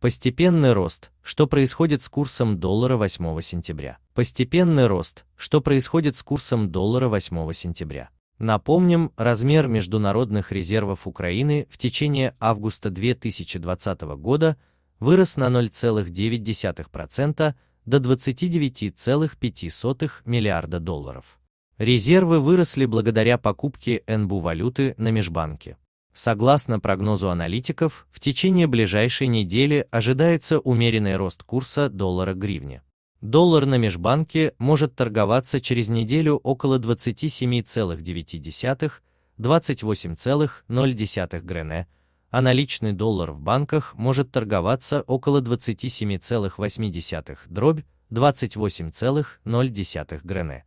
Постепенный рост, что происходит с курсом доллара 8 сентября. Постепенный рост, что происходит с курсом доллара 8 сентября. Напомним, размер международных резервов Украины в течение августа 2020 года вырос на 0,9% до 29,5 миллиарда долларов. Резервы выросли благодаря покупке НБУ валюты на межбанке. Согласно прогнозу аналитиков, в течение ближайшей недели ожидается умеренный рост курса доллара к гривне. Доллар на межбанке может торговаться через неделю около 27,9-28,0 грене, а наличный доллар в банках может торговаться около 27,8 дробь 28,0 грене.